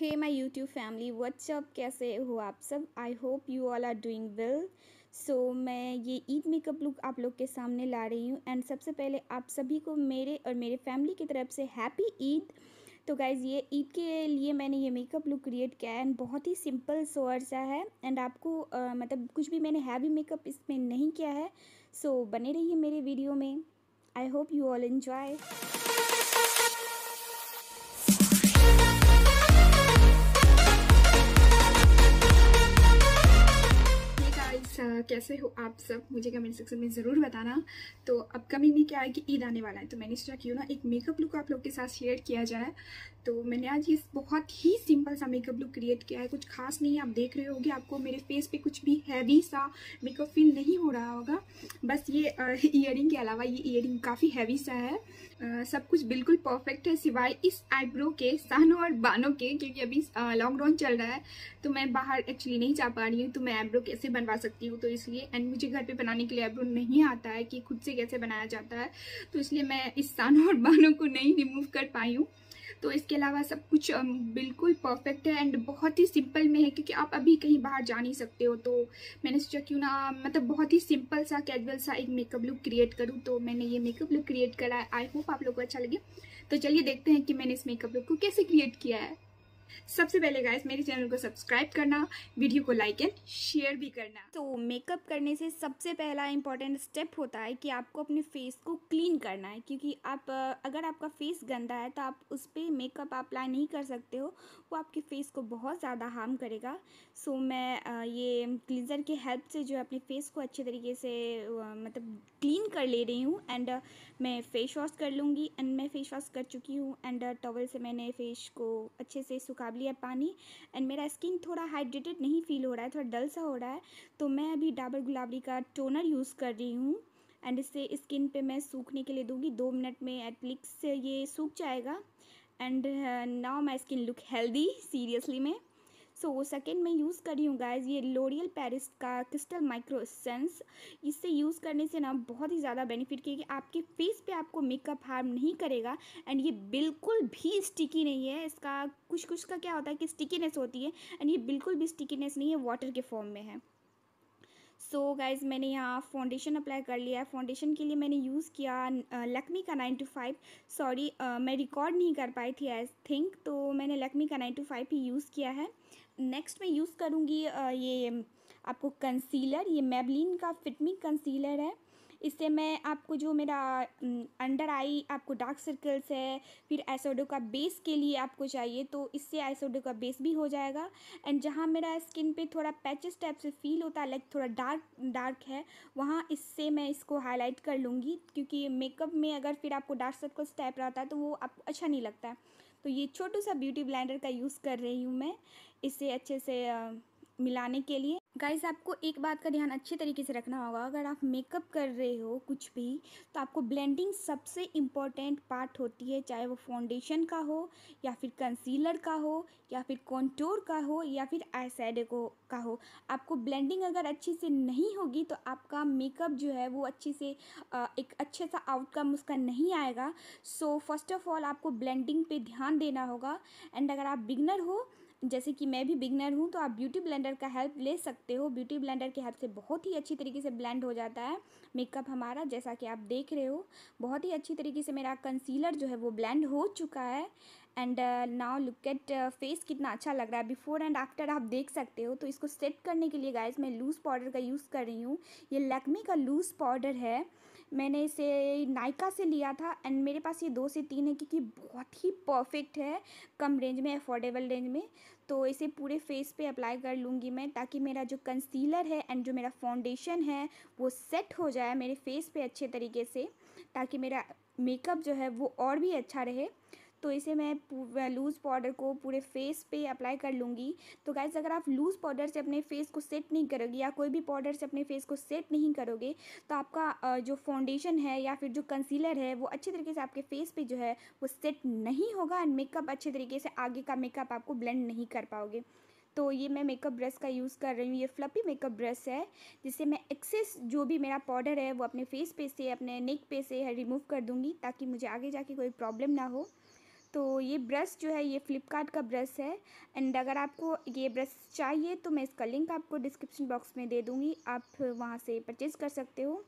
hey my YouTube family WhatsApp कैसे हो आप सब I hope you all are doing well so मैं ये ईद मेकअप लुक आप लोग के सामने ला रही हूँ एंड सबसे पहले आप सभी को मेरे और मेरे फैमिली की तरफ से हैप्पी ईद तो गाइज़ ये ईद के लिए मैंने ये मेकअप लुक क्रिएट किया है एंड बहुत ही सिंपल सोअर सा है एंड आपको आ, मतलब कुछ भी मैंने हैवी मेकअप इसमें नहीं किया है सो so, बने रहिए मेरे वीडियो में I hope you all enjoy guys कैसे हो आप सब मुझे कमेंट सेक्शन में ज़रूर बताना तो अपकमिंग में क्या है कि ईद आने वाला है तो मैंने सोचा क्यों ना एक मेकअप लुक आप लोग के साथ शेयर किया जाए तो मैंने आज ये बहुत ही सिंपल सा मेकअप लुक क्रिएट किया है कुछ खास नहीं आप देख रहे होगे आपको मेरे फेस पे कुछ भी हैवी सा मेकअप फील नहीं हो रहा होगा बस ये इयर के अलावा ये इयर काफ़ी हैवी सा है आ, सब कुछ बिल्कुल परफेक्ट है सिवाय इस आईब्रो के सानों और बानों के क्योंकि अभी लॉकडाउन चल रहा है तो मैं बाहर एक्चुअली नहीं जा पा रही हूँ तो मैं आईब्रो कैसे बनवा सकती हूँ तो इसलिए एंड मुझे घर पे बनाने के लिए आईब्रो नहीं आता है कि खुद से कैसे बनाया जाता है तो इसलिए मैं इस सानों और बानों को नहीं रिमूव कर पाई हूँ तो इसके अलावा सब कुछ बिल्कुल परफेक्ट है एंड बहुत ही सिंपल में है क्योंकि आप अभी कहीं बाहर जा नहीं सकते हो तो मैंने सोचा क्यों ना मतलब बहुत ही सिंपल सा कैजुअल सा एक मेकअप लुक क्रिएट करूँ तो मैंने ये मेकअप लुक क्रिएट करा है आई होप आप लोग को अच्छा लगे तो चलिए देखते हैं कि मैंने इस मेकअप लुक को कैसे क्रिएट किया है सबसे पहले गाइस मेरे चैनल को सब्सक्राइब करना वीडियो को लाइक एंड शेयर भी करना तो मेकअप करने से सबसे पहला इंपॉर्टेंट स्टेप होता है कि आपको अपने फेस को क्लीन करना है क्योंकि आप अगर आपका फेस गंदा है तो आप उस पर मेकअप अप्लाई नहीं कर सकते हो वो आपके फेस को बहुत ज़्यादा हार्म करेगा सो मैं ये क्लिनजर की हेल्प से जो अपने फेस को अच्छे तरीके से मतलब क्लीन कर ले रही हूँ एंड मैं फेस वॉश कर लूँगी एंड मैं फेस वॉश कर चुकी हूँ एंड टॉवल से मैंने फेस को अच्छे से सुखा खा लिया पानी एंड मेरा स्किन थोड़ा हाइड्रेटेड नहीं फील हो रहा है थोड़ा डल सा हो रहा है तो मैं अभी डाबर गुलाबरी का टोनर यूज़ कर रही हूँ एंड इससे स्किन पे मैं सूखने के लिए दूंगी दो मिनट में एटलीस्ट ये सूख जाएगा and now my skin look healthy seriously मैं सो so, सेकेंड मैं यूज़ कर रही हूँ गाइज ये लोरियल पेरिस का क्रिस्टल माइक्रोसेंस इससे यूज़ करने से ना बहुत ही ज़्यादा बेनिफिट क्योंकि आपके फेस पे आपको मेकअप हार्म नहीं करेगा एंड ये बिल्कुल भी स्टिकी नहीं है इसका कुछ कुछ का क्या होता है कि स्टिकीनेस होती है एंड ये बिल्कुल भी स्टिकीनेस नहीं है वाटर के फॉर्म में है सो so गाइज मैंने यहाँ फाउंडेशन अप्लाई कर लिया है फाउंडेशन के लिए मैंने यूज़ किया लक्मी का नाइन टू फाइव सॉरी मैं रिकॉर्ड नहीं कर पाई थी आई थिंक तो मैंने लक्मी का नाइन टू फाइव ही यूज़ किया है नेक्स्ट मैं यूज़ करूँगी ये आपको कंसीलर ये मेबलिन का फिटमी कंसीलर है इससे मैं आपको जो मेरा अंडर आई आपको डार्क सर्कल्स है फिर आइसोडो का बेस के लिए आपको चाहिए तो इससे एसोडो का बेस भी हो जाएगा एंड जहाँ मेरा स्किन पे थोड़ा पैचेस टाइप से फील होता है लाइक थोड़ा डार्क डार्क है वहाँ इससे मैं इसको हाईलाइट कर लूँगी क्योंकि मेकअप में अगर फिर आपको डार्क सर्कल्स टाइप रहता है तो वो आपको अच्छा नहीं लगता है तो ये छोटू सा ब्यूटी ब्लैंडर का यूज़ कर रही हूँ मैं इसे अच्छे से मिलाने के लिए गाइस आपको एक बात का ध्यान अच्छे तरीके से रखना होगा अगर आप मेकअप कर रहे हो कुछ भी तो आपको ब्लेंडिंग सबसे इम्पॉर्टेंट पार्ट होती है चाहे वो फाउंडेशन का हो या फिर कंसीलर का हो या फिर कॉन्टोर का हो या फिर आई साइड को का हो आपको ब्लेंडिंग अगर अच्छे से नहीं होगी तो आपका मेकअप जो है वो अच्छे से एक अच्छे सा आउटकम उसका नहीं आएगा सो फर्स्ट ऑफ ऑल आपको ब्लेंडिंग पे ध्यान देना होगा एंड अगर आप बिगनर हो जैसे कि मैं भी बिगनर हूँ तो आप ब्यूटी ब्लेंडर का हेल्प ले सकते हो ब्यूटी ब्लेंडर की हेल्प से बहुत ही अच्छी तरीके से ब्लेंड हो जाता है मेकअप हमारा जैसा कि आप देख रहे हो बहुत ही अच्छी तरीके से मेरा कंसीलर जो है वो ब्लेंड हो चुका है and now look at face कितना अच्छा लग रहा है बिफोर एंड आफ्टर आप देख सकते हो तो इसको सेट करने के लिए गाइज मैं लूज़ पाउडर का यूज़ कर रही हूँ ये लैक्मी का लूज़ पाउडर है मैंने इसे नायका से लिया था एंड मेरे पास ये दो से तीन है क्योंकि बहुत ही परफेक्ट है कम रेंज में अफोर्डेबल रेंज में तो इसे पूरे फेस पे अप्लाई कर लूँगी मैं ताकि मेरा जो कंसीलर है एंड जो मेरा फाउंडेशन है वो सेट हो जाए मेरे फेस पे अच्छे तरीके से ताकि मेरा मेकअप जो है वो और भी अच्छा रहे तो इसे मैं लूज़ पाउडर को पूरे फेस पे अप्लाई कर लूँगी तो गाइज़ अगर आप लूज़ पाउडर से अपने फेस को सेट नहीं करोगे या कोई भी पाउडर से अपने फेस को सेट नहीं करोगे तो आपका जो फाउंडेशन है या फिर जो कंसीलर है वो अच्छे तरीके से आपके फेस पर जो है वो सेट नहीं होगा एंड मेकअप अच्छे तरीके से आगे का मेकअप आपको ब्लेंड नहीं कर पाओगे तो ये मैं मेकअप ब्रश का यूज़ कर रही हूँ ये फ्लपी मेकअप ब्रश है जिससे मैं एक्सेस जो भी मेरा पाउडर है वो अपने फेस पे से अपने नेक पे से रिमूव कर दूँगी ताकि मुझे आगे जाके कोई प्रॉब्लम ना हो तो ये ब्रश जो है ये फ़्लिपकार्ट का ब्रश है एंड अगर आपको ये ब्रश चाहिए तो मैं इसका लिंक आपको डिस्क्रिप्शन बॉक्स में दे दूँगी आप वहाँ से परचेज़ कर सकते हो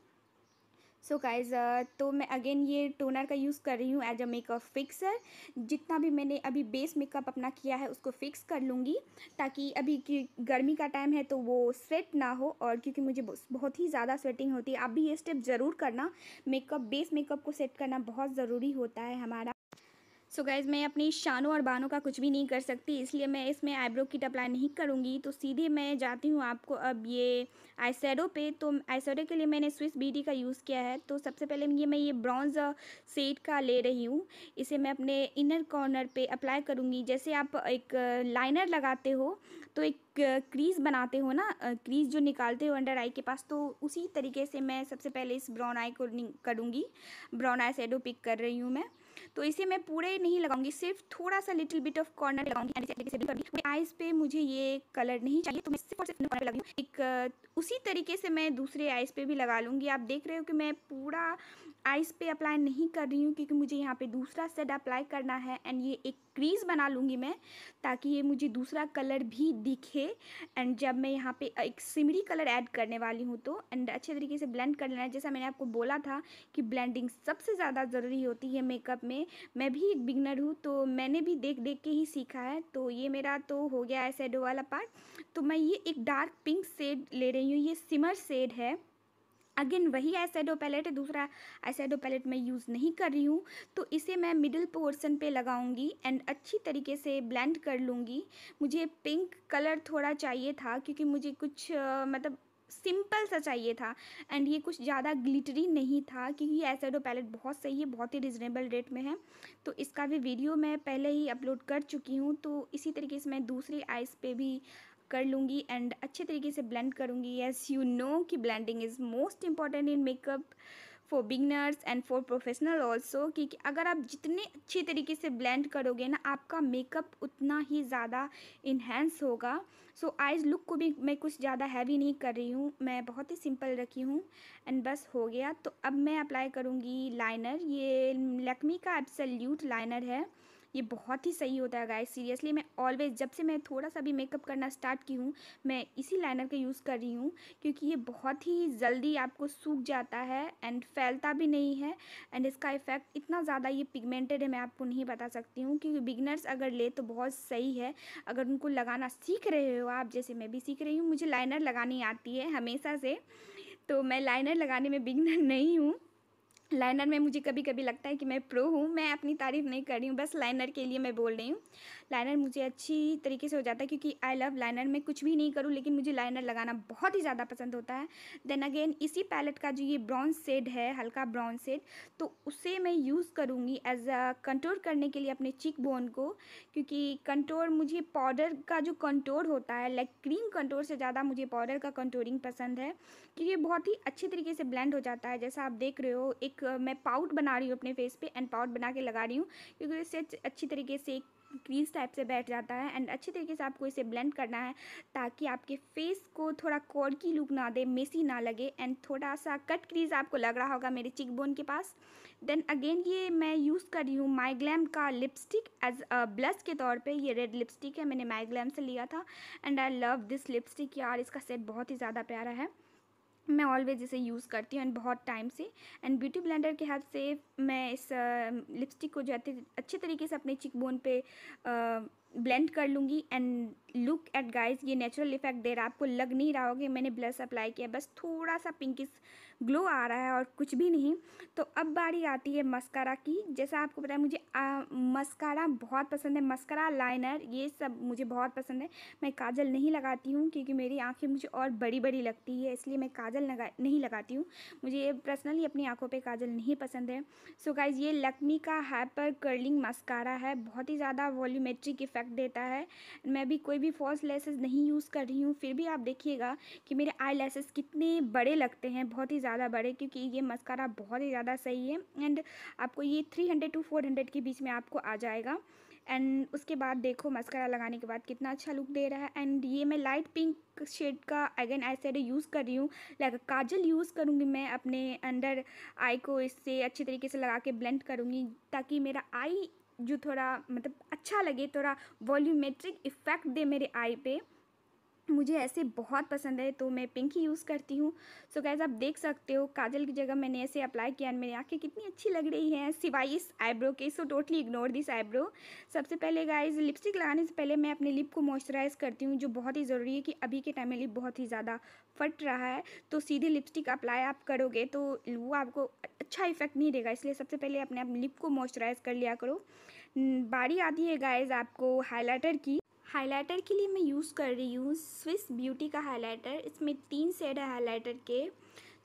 सो so गाइज तो मैं अगेन ये टोनर का यूज़ कर रही हूँ एज अ मेकअप फिक्सर जितना भी मैंने अभी बेस मेकअप अपना किया है उसको फिक्स कर लूँगी ताकि अभी की गर्मी का टाइम है तो वो स्वेट ना हो और क्योंकि मुझे बहुत ही ज़्यादा स्वेटिंग होती है आप भी ये स्टेप ज़रूर करना मेकअप बेस मेकअप को सेट करना बहुत ज़रूरी होता है हमारा सो so गाइज़ मैं अपनी शानों और बानों का कुछ भी नहीं कर सकती इसलिए मैं इसमें आईब्रो किट अप्लाई नहीं करूँगी तो सीधे मैं जाती हूँ आपको अब ये आई पे तो आई के लिए मैंने स्विस बीडी का यूज़ किया है तो सबसे पहले ये मैं ये ब्राउन्ज सेट का ले रही हूँ इसे मैं अपने इनर कॉर्नर पे अप्लाई करूँगी जैसे आप एक लाइनर लगाते हो तो एक क्रीज़ बनाते हो ना क्रीज़ जो निकालते हो अंडर आई के पास तो उसी तरीके से मैं सबसे पहले इस ब्राउन आई को करूँगी ब्राउन आई शेडो पिक कर रही हूँ मैं तो इसे मैं पूरे नहीं लगाऊंगी सिर्फ थोड़ा सा लिटिल बिट ऑफ कॉर्नर लगाऊंगी आईज आइज़ पे मुझे ये कलर नहीं चाहिए तो मैं सिर्फ और सिर्फ एक उसी तरीके से मैं दूसरे आइज़ पे भी लगा लूंगी आप देख रहे हो कि मैं पूरा आइज़ पे अप्लाई नहीं कर रही हूँ क्योंकि मुझे यहाँ पे दूसरा सेड अप्लाई करना है एंड ये एक क्रीज बना लूँगी मैं ताकि ये मुझे दूसरा कलर भी दिखे एंड जब मैं यहाँ पे एक सिमरी कलर ऐड करने वाली हूँ तो एंड अच्छे तरीके से ब्लेंड कर लेना है जैसा मैंने आपको बोला था कि ब्लेंडिंग सबसे ज़्यादा ज़रूरी होती है मेकअप में मैं भी एक बिगनर हूँ तो मैंने भी देख देख के ही सीखा है तो ये मेरा तो हो गया है शेडो वाला पार्ट तो मैं ये एक डार्क पिंक सेड ले रही हूँ ये सिमर सेड है अगेन वही आईसेडो पैलेट है दूसरा आईसेडो पैलेट मैं यूज़ नहीं कर रही हूँ तो इसे मैं मिडिल पोर्शन पे लगाऊंगी एंड अच्छी तरीके से ब्लेंड कर लूँगी मुझे पिंक कलर थोड़ा चाहिए था क्योंकि मुझे कुछ मतलब सिंपल सा चाहिए था एंड ये कुछ ज़्यादा ग्लिटरी नहीं था क्योंकि एसेडो पैलेट बहुत सही है बहुत ही रिजनेबल रेट में है तो इसका भी वीडियो मैं पहले ही अपलोड कर चुकी हूँ तो इसी तरीके से मैं दूसरी आइस पे भी कर लूँगी एंड अच्छे तरीके से ब्लेंड करूँगी येस यू नो कि blending is most important in makeup for beginners and for professional also क्योंकि अगर आप जितने अच्छे तरीके से ब्लेंड करोगे ना आपका मेकअप उतना ही ज़्यादा इन्हेंस होगा सो आइज लुक को भी मैं कुछ ज़्यादा हैवी नहीं कर रही हूँ मैं बहुत ही सिंपल रखी हूँ एंड बस हो गया तो अब मैं अप्लाई करूँगी लाइनर ये लक्मी का एब्सल्यूट लाइनर है ये बहुत ही सही होता है गाइस सीरियसली मैं ऑलवेज़ जब से मैं थोड़ा सा भी मेकअप करना स्टार्ट की हूँ मैं इसी लाइनर का यूज़ कर रही हूँ क्योंकि ये बहुत ही जल्दी आपको सूख जाता है एंड फैलता भी नहीं है एंड इसका इफ़ेक्ट इतना ज़्यादा ये पिगमेंटेड है मैं आपको नहीं बता सकती हूँ क्योंकि बिगनर्स अगर ले तो बहुत सही है अगर उनको लगाना सीख रहे हो आप जैसे मैं भी सीख रही हूँ मुझे लाइनर लगानी आती है हमेशा से तो मैं लाइनर लगाने में बिगनर नहीं हूँ लाइनर में मुझे कभी कभी लगता है कि मैं प्रो हूँ मैं अपनी तारीफ़ नहीं कर रही हूँ बस लाइनर के लिए मैं बोल रही हूँ लाइनर मुझे अच्छी तरीके से हो जाता है क्योंकि आई लव लाइनर मैं कुछ भी नहीं करूँ लेकिन मुझे लाइनर लगाना बहुत ही ज़्यादा पसंद होता है देन अगेन इसी पैलेट का जो ये ब्राउन सेड है हल्का ब्राउन सेड तो उसे मैं यूज़ करूँगी एज अ कंट्रोल करने के लिए अपने चिक बोन को क्योंकि कंट्रोल मुझे पाउडर का जो कंट्रोल होता है लाइक क्रीम कंट्रोल से ज़्यादा मुझे पाउडर का कंट्रोलिंग पसंद है क्योंकि तो बहुत ही अच्छे तरीके से ब्लेंड हो जाता है जैसा आप देख रहे हो एक मैं पाउट बना रही हूँ अपने फेस पे एंड पाउट बना के लगा रही हूँ क्योंकि इससे अच्छी तरीके से एक क्रीज टाइप से बैठ जाता है एंड अच्छे तरीके से आपको इसे ब्लेंड करना है ताकि आपके फेस को थोड़ा की लुक ना दे मेसी ना लगे एंड थोड़ा सा कट क्रीज आपको लग रहा होगा मेरे चिक बोन के पास देन अगेन ये मैं यूज़ कर रही हूँ माइग्लैम का लिपस्टिक एज अ ब्लश के तौर पे ये रेड लिपस्टिक है मैंने माइग्लैम से लिया था and I love this lipstick यार इसका सेट बहुत ही ज़्यादा प्यारा है मैं ऑलवेज इसे यूज़ करती हूँ एंड बहुत टाइम से एंड ब्यूटी ब्लेंडर के हेल्प से मैं इस लिपस्टिक को जो है अच्छे तरीके से अपने चिक बोन पे ब्लेंड कर लूँगी एंड लुक एट गाइस ये नेचुरल इफेक्ट दे रहा है आपको लग नहीं रहा होगा मैंने ब्लश अप्लाई किया बस थोड़ा सा पिंकिस ग्लो आ रहा है और कुछ भी नहीं तो अब बारी आती है मस्कारा की जैसा आपको पता है मुझे आ, मस्कारा बहुत पसंद है मस्कारा लाइनर ये सब मुझे बहुत पसंद है मैं काजल नहीं लगाती हूँ क्योंकि मेरी आँखें मुझे और बड़ी बड़ी लगती है इसलिए मैं काजल लगा नहीं लगाती हूँ मुझे ये पर्सनली अपनी आँखों पर काजल नहीं पसंद है सो so गाइज़ ये लकमी का हाइपर कर्लिंग मस्कारा है बहुत ही ज़्यादा वॉल्यूमेट्रिक इफेक्ट इफ़ेक्ट देता है मैं भी कोई भी फॉल्स लेसेस नहीं यूज़ कर रही हूँ फिर भी आप देखिएगा कि मेरे आई लेसेस कितने बड़े लगते हैं बहुत ही ज़्यादा बड़े क्योंकि ये मस्कारा बहुत ही ज़्यादा सही है एंड आपको ये three hundred to four hundred के बीच में आपको आ जाएगा एंड उसके बाद देखो मस्कारा लगाने के बाद कितना अच्छा लुक दे रहा है एंड ये मैं लाइट पिंक शेड का अगेन आई शेडो यूज़ कर रही हूँ लाइक काजल यूज़ करूँगी मैं अपने अंडर आई को इससे अच्छे तरीके से लगा के ब्लेंड करूँगी ताकि मेरा आई जो थोड़ा मतलब अच्छा लगे थोड़ा वॉल्यूमेट्रिक इफ़ेक्ट दे मेरे आई पे मुझे ऐसे बहुत पसंद है तो मैं पिंक ही यूज़ करती हूँ सो गैज़ आप देख सकते हो काजल की जगह मैंने ऐसे अप्लाई किया है मेरी आँखें कितनी अच्छी लग रही हैं सिवाय इस आईब्रो के so totally ignore this eyebrow सबसे पहले गाइज लिपस्टिक लगाने से पहले मैं अपने लिप को मॉइस्चराइज़ करती हूँ जो बहुत ही ज़रूरी है कि अभी के टाइम में लिप बहुत ही ज़्यादा फट रहा है तो सीधे लिपस्टिक अप्लाई आप करोगे तो वो आपको अच्छा इफेक्ट नहीं देगा इसलिए सबसे पहले अपने आप लिप को मॉइस्चराइज़ कर लिया करो बारी आती है गाइज आपको हाईलाइटर की हाइलाइटर के लिए मैं यूज़ कर रही हूँ स्विस ब्यूटी का हाइलाइटर इसमें तीन सेड है हाइलाइटर के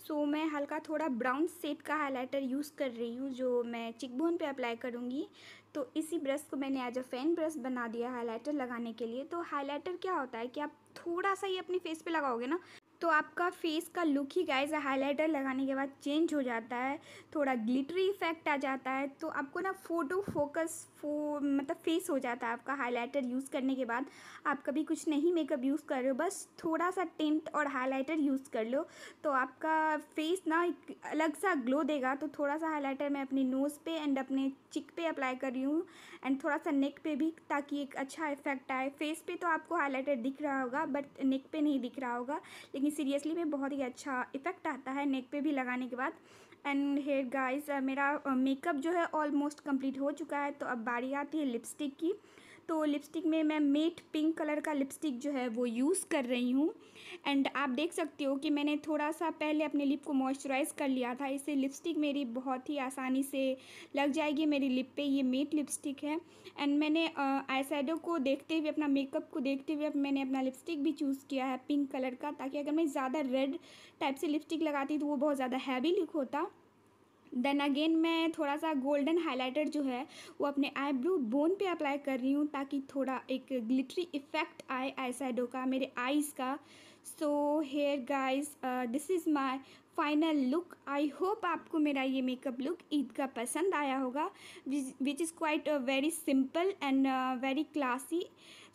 सो so, मैं हल्का थोड़ा ब्राउन शेड का हाइलाइटर यूज़ कर रही हूँ जो मैं चिकबोन पे अप्लाई करूँगी तो इसी ब्रश को मैंने एज अ फैन ब्रश बना दिया हाइलाइटर लगाने के लिए तो हाइलाइटर क्या होता है कि आप थोड़ा सा ही अपने फेस पे लगाओगे ना तो आपका फेस का लुक ही गाइज हाइलाइटर लगाने के बाद चेंज हो जाता है थोड़ा ग्लिटरी इफेक्ट आ जाता है तो आपको ना फोटो फोकस फो मतलब फेस हो जाता है आपका हाइलाइटर यूज़ करने के बाद आप कभी कुछ नहीं मेकअप यूज़ कर रहे हो बस थोड़ा सा टेंट और हाइलाइटर यूज़ कर लो तो आपका फेस ना एक अलग सा ग्लो देगा तो थोड़ा सा हाईलाइटर मैं अपने नोज़ पर एंड अपने चिक पे अप्लाई कर रही हूँ एंड थोड़ा सा नेक पे भी ताकि एक अच्छा इफेक्ट आए फेस पे तो आपको हाईलाइटर दिख रहा होगा बट नेक पे नहीं दिख रहा होगा लेकिन सीरियसली में बहुत ही अच्छा इफ़ेक्ट आता है नेक पे भी लगाने के बाद एंड हेयर गाइस मेरा मेकअप जो है ऑलमोस्ट कंप्लीट हो चुका है तो अब बारी आती है लिपस्टिक की तो लिपस्टिक में मैं मेट पिंक कलर का लिपस्टिक जो है वो यूज़ कर रही हूँ एंड आप देख सकते हो कि मैंने थोड़ा सा पहले अपने लिप को मॉइस्चराइज़ कर लिया था इससे लिपस्टिक मेरी बहुत ही आसानी से लग जाएगी मेरी लिप पे ये मेट लिपस्टिक है एंड मैंने आईसाइडो को देखते हुए अपना मेकअप को देखते हुए मैंने अपना लिपस्टिक भी चूज़ किया है पिंक कलर का ताकि अगर मैं ज़्यादा रेड टाइप से लिपस्टिक लगाती तो वो बहुत ज़्यादा हैवी लुक होता देन अगेन मैं थोड़ा सा गोल्डन हाइलाइटर जो है वो अपने आईब्रो बोन पे अप्लाई कर रही हूँ ताकि थोड़ा एक ग्लिटरी इफेक्ट आए आई शेडो का मेरे आईज़ का so here guys this is my final look I hope आपको मेरा ये मेकअप लुक ईद का पसंद आया होगा which is quite very simple and very classy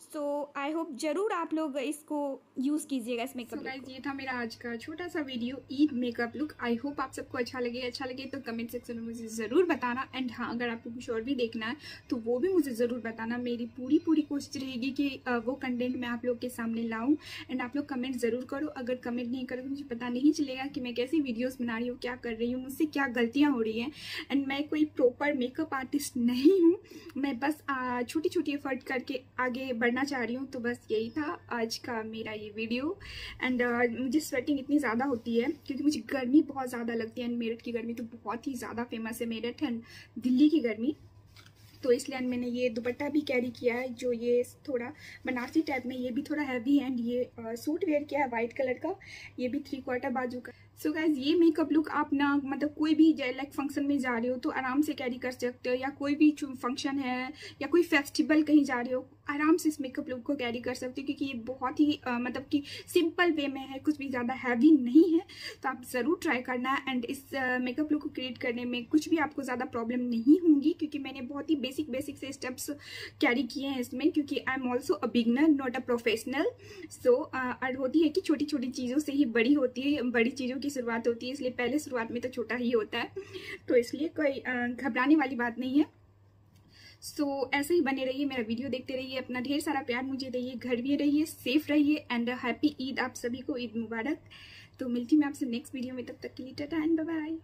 so I hope ज़रूर आप लोग इसको यूज़ कीजिएगा इस मेकअप so, ये था मेरा आज का छोटा सा video Eid makeup look I hope आप सबको अच्छा लगे अच्छा लगे तो कमेंट सेक्शन में मुझे ज़रूर बताना एंड हाँ अगर आपको कुछ और भी देखना है तो वो भी मुझे ज़रूर बताना मेरी पूरी पूरी कोशिश रहेगी कि वो कंटेंट मैं आप लोग के सामने लाऊँ एंड आप लोग कमेंट ज़रूर करो अगर कमेंट नहीं करो तो मुझे पता नहीं चलेगा कि मैं कैसी वीडियोज़ बना रही हूँ क्या कर रही हूँ मुझसे क्या गलतियाँ हो रही हैं एंड मैं कोई प्रॉपर मेकअप आर्टिस्ट नहीं हूँ मैं बस छोटी छोटी एफर्ट करके आगे बढ़ बढ़ना चाह रही हूँ तो बस यही था आज का मेरा ये वीडियो एंड uh, मुझे स्वेटिंग इतनी ज़्यादा होती है क्योंकि मुझे गर्मी बहुत ज़्यादा लगती है एंड मेरठ की गर्मी तो बहुत ही ज़्यादा फेमस है मेरठ एंड दिल्ली की गर्मी तो इसलिए मैंने ये दुपट्टा भी कैरी किया है जो ये थोड़ा बनारसी टाइप में ये भी थोड़ा हैवी है एंड ये सूट uh, वेयर किया है वाइट कलर का ये भी थ्री क्वार्टर बाजू का सो so गाइज ये मेकअप लुक आप ना मतलब कोई भी लाइक फंक्शन में जा रहे हो तो आराम से कैरी कर सकते हो या कोई भी फंक्शन है या कोई फेस्टिवल कहीं जा रहे हो आराम से इस मेकअप लुक को कैरी कर सकते हो क्योंकि ये बहुत ही आ, मतलब कि सिंपल वे में है कुछ भी ज़्यादा हैवी नहीं है तो आप ज़रूर ट्राई करना एंड इस मेकअप लुक को क्रिएट करने में कुछ भी आपको ज़्यादा प्रॉब्लम नहीं होंगी क्योंकि मैंने बहुत ही बेसिक बेसिक से स्टेप्स कैरी किए हैं इसमें क्योंकि I am also a beginner not a professional so और होती है कि छोटी छोटी चीज़ों से ही बड़ी होती है बड़ी चीज़ों की शुरुआत होती है इसलिए पहले शुरुआत में तो छोटा ही होता है तो इसलिए कोई घबराने वाली बात नहीं है सो so, ऐसे ही बने रहिए मेरा वीडियो देखते रहिए अपना ढेर सारा प्यार मुझे रहिए घर भी रहिए सेफ रहिए एंड हैप्पी ईद आप सभी को ईद मुबारक तो मिलती मैं आपसे नेक्स्ट वीडियो में तब तक के लिए टाटा एंड बाय